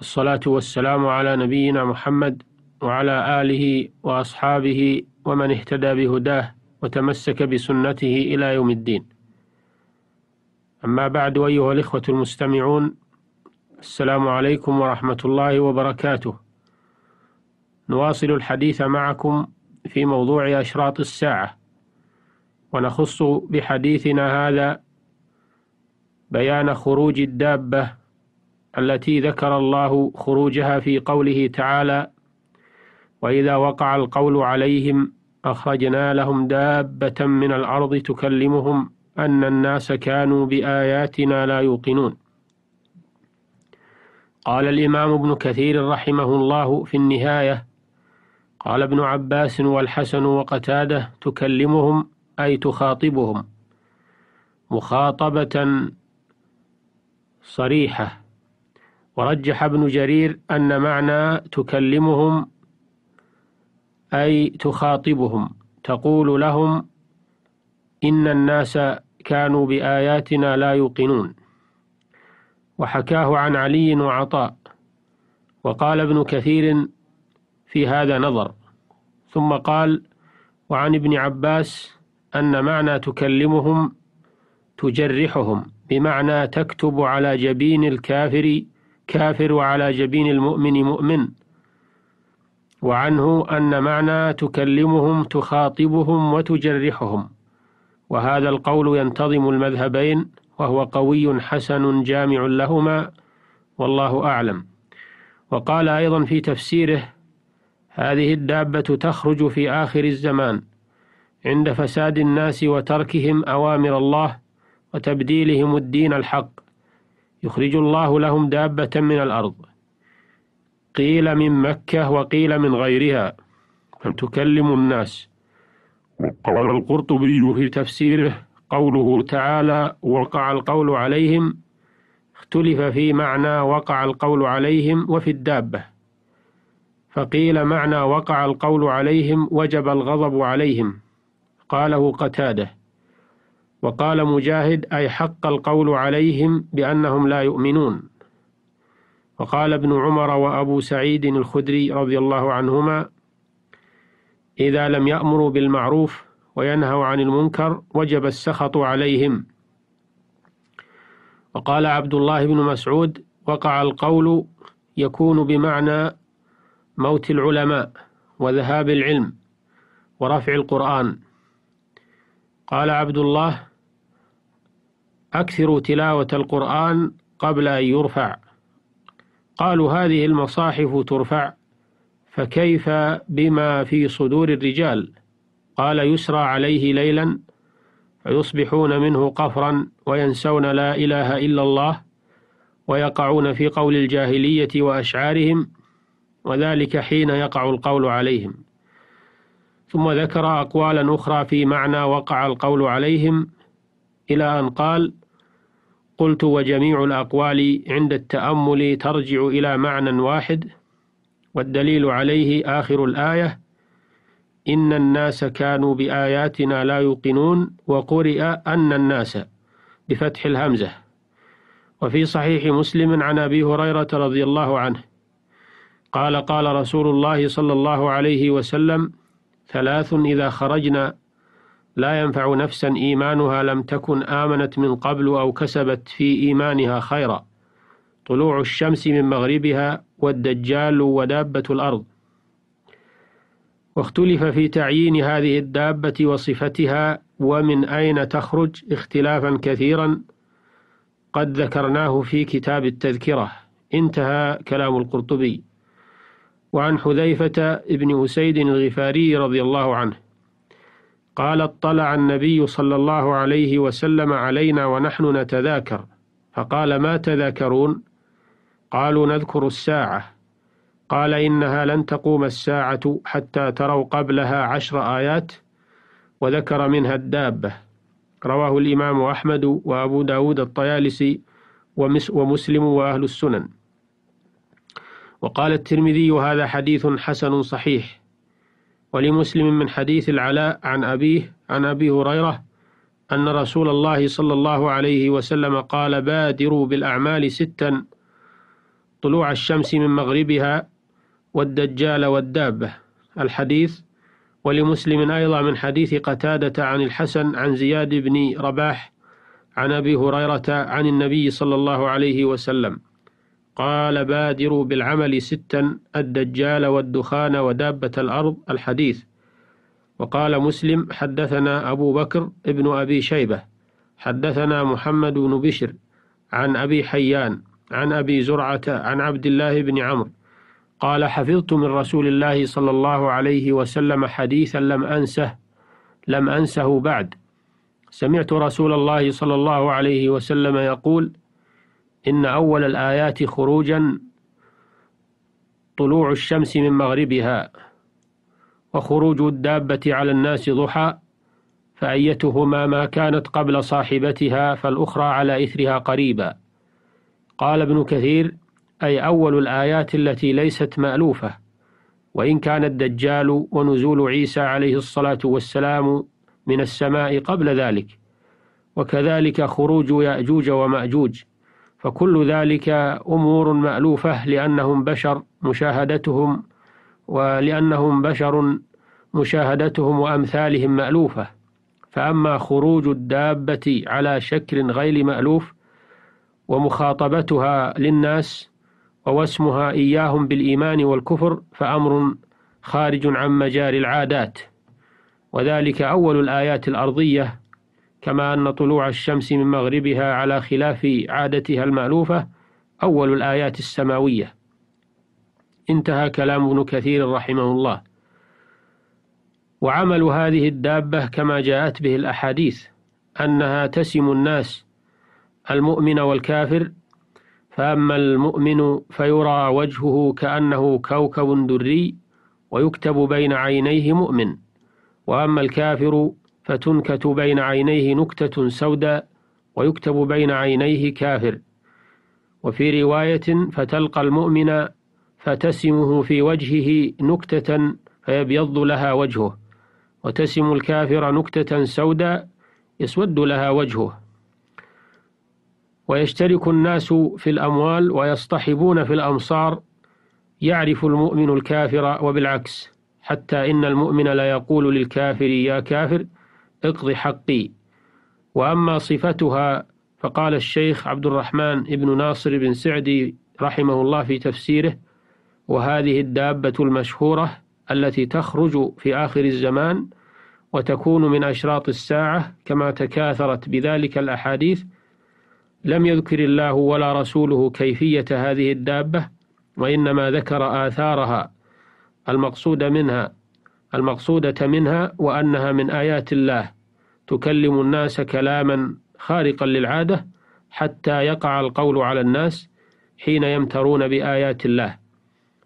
والصلاة والسلام على نبينا محمد وعلى آله وأصحابه ومن اهتدى بهداه وتمسك بسنته إلى يوم الدين أما بعد أيها الإخوة المستمعون السلام عليكم ورحمة الله وبركاته نواصل الحديث معكم في موضوع أشراط الساعة ونخص بحديثنا هذا بيان خروج الدابة التي ذكر الله خروجها في قوله تعالى وإذا وقع القول عليهم أخرجنا لهم دابة من الأرض تكلمهم أن الناس كانوا بآياتنا لا يوقنون قال الإمام ابن كثير رحمه الله في النهاية قال ابن عباس والحسن وقتاده تكلمهم أي تخاطبهم مخاطبة صريحة ورجح ابن جرير أن معنى تكلمهم أي تخاطبهم تقول لهم إن الناس كانوا بآياتنا لا يوقنون وحكاه عن علي وعطاء وقال ابن كثير في هذا نظر ثم قال وعن ابن عباس أن معنى تكلمهم تجرحهم بمعنى تكتب على جبين الكافر كافر وعلى جبين المؤمن مؤمن وعنه أن معنى تكلمهم تخاطبهم وتجرحهم وهذا القول ينتظم المذهبين وهو قوي حسن جامع لهما والله أعلم وقال أيضا في تفسيره هذه الدابة تخرج في آخر الزمان عند فساد الناس وتركهم أوامر الله وتبديلهم الدين الحق يخرج الله لهم دابة من الأرض قيل من مكة وقيل من غيرها تكلم الناس وقال القرطبي في تفسيره قوله تعالى وقع القول عليهم اختلف في معنى وقع القول عليهم وفي الدابة فقيل معنى وقع القول عليهم وجب الغضب عليهم قاله قتاده وقال مجاهد أي حق القول عليهم بأنهم لا يؤمنون وقال ابن عمر وأبو سعيد الخدري رضي الله عنهما إذا لم يأمروا بالمعروف وينهوا عن المنكر وجب السخط عليهم وقال عبد الله بن مسعود وقع القول يكون بمعنى موت العلماء وذهاب العلم ورفع القرآن قال عبد الله أكثروا تلاوة القرآن قبل أن يرفع قالوا هذه المصاحف ترفع فكيف بما في صدور الرجال قال يسرى عليه ليلا فيصبحون منه قفرا وينسون لا إله إلا الله ويقعون في قول الجاهلية وأشعارهم وذلك حين يقع القول عليهم ثم ذكر أقوالا أخرى في معنى وقع القول عليهم إلى أن قال قلت وجميع الأقوال عند التأمل ترجع إلى معنى واحد والدليل عليه آخر الآية إن الناس كانوا بآياتنا لا يوقنون وقرئ أن الناس بفتح الهمزة وفي صحيح مسلم عن أبي هريرة رضي الله عنه قال قال رسول الله صلى الله عليه وسلم ثلاث إذا خرجنا لا ينفع نفسا إيمانها لم تكن آمنت من قبل أو كسبت في إيمانها خيرا طلوع الشمس من مغربها والدجال ودابة الأرض واختلف في تعيين هذه الدابة وصفتها ومن أين تخرج اختلافا كثيرا قد ذكرناه في كتاب التذكرة انتهى كلام القرطبي وعن حذيفة بن أسيد الغفاري رضي الله عنه قال اطلع النبي صلى الله عليه وسلم علينا ونحن نتذاكر فقال ما تذاكرون قالوا نذكر الساعة قال إنها لن تقوم الساعة حتى تروا قبلها عشر آيات وذكر منها الدابة رواه الإمام أحمد وأبو داود الطيالسي ومسلم وأهل السنن وقال الترمذي هذا حديث حسن صحيح ولمسلم من حديث العلاء عن أبيه عن أبي هريرة أن رسول الله صلى الله عليه وسلم قال بادروا بالأعمال ستا طلوع الشمس من مغربها والدجال والدابة الحديث ولمسلم أيضا من حديث قتادة عن الحسن عن زياد بن رباح عن أبي هريرة عن النبي صلى الله عليه وسلم قال بادروا بالعمل ستا الدجال والدخان ودابة الأرض الحديث وقال مسلم حدثنا أبو بكر ابن أبي شيبة حدثنا محمد بن بشر عن أبي حيان عن أبي زرعة عن عبد الله بن عمرو قال حفظت من رسول الله صلى الله عليه وسلم حديثا لم أنسه لم أنسه بعد سمعت رسول الله صلى الله عليه وسلم يقول إن أول الآيات خروجا طلوع الشمس من مغربها وخروج الدابة على الناس ضحى فأيتهما ما كانت قبل صاحبتها فالأخرى على إثرها قريبا قال ابن كثير أي أول الآيات التي ليست مألوفة وإن كان الدجال ونزول عيسى عليه الصلاة والسلام من السماء قبل ذلك وكذلك خروج يأجوج ومأجوج فكل ذلك أمور مألوفة لأنهم بشر مشاهدتهم ولأنهم بشر مشاهدتهم وأمثالهم مألوفة فأما خروج الدابة على شكل غير مألوف ومخاطبتها للناس ووسمها إياهم بالإيمان والكفر فأمر خارج عن مجاري العادات وذلك أول الآيات الأرضية كما أن طلوع الشمس من مغربها على خلاف عادتها المألوفة أول الآيات السماوية انتهى كلام ابن كثير رحمه الله وعمل هذه الدابة كما جاءت به الأحاديث أنها تسم الناس المؤمن والكافر فأما المؤمن فيرى وجهه كأنه كوكب دري ويكتب بين عينيه مؤمن وأما الكافر فتنكت بين عينيه نكتة سوداء ويكتب بين عينيه كافر وفي رواية فتلقى المؤمن فتسمه في وجهه نكتة فيبيض لها وجهه وتسم الكافر نكتة سوداء يسود لها وجهه ويشترك الناس في الأموال ويصطحبون في الأمصار يعرف المؤمن الكافر وبالعكس حتى إن المؤمن ليقول للكافر يا كافر اقض حقي وأما صفتها فقال الشيخ عبد الرحمن بن ناصر بن سعدي رحمه الله في تفسيره وهذه الدابة المشهورة التي تخرج في آخر الزمان وتكون من أشراط الساعة كما تكاثرت بذلك الأحاديث لم يذكر الله ولا رسوله كيفية هذه الدابة وإنما ذكر آثارها المقصود منها المقصودة منها وأنها من آيات الله تكلم الناس كلاما خارقا للعادة حتى يقع القول على الناس حين يمترون بآيات الله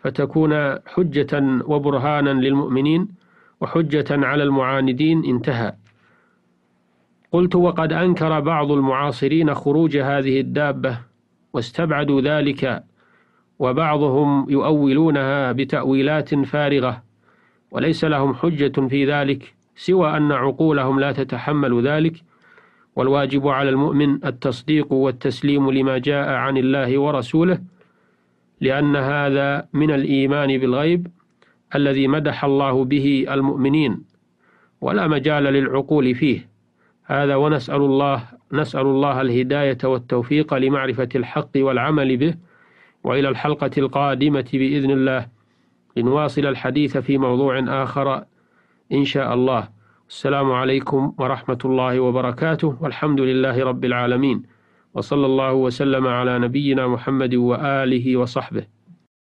فتكون حجة وبرهانا للمؤمنين وحجة على المعاندين انتهى قلت وقد أنكر بعض المعاصرين خروج هذه الدابة واستبعدوا ذلك وبعضهم يؤولونها بتأويلات فارغة وليس لهم حجة في ذلك سوى أن عقولهم لا تتحمل ذلك والواجب على المؤمن التصديق والتسليم لما جاء عن الله ورسوله لأن هذا من الإيمان بالغيب الذي مدح الله به المؤمنين ولا مجال للعقول فيه هذا ونسأل الله نسأل الله الهداية والتوفيق لمعرفة الحق والعمل به وإلى الحلقة القادمة بإذن الله لنواصل الحديث في موضوع آخر إن شاء الله السلام عليكم ورحمة الله وبركاته والحمد لله رب العالمين وصلى الله وسلم على نبينا محمد وآله وصحبه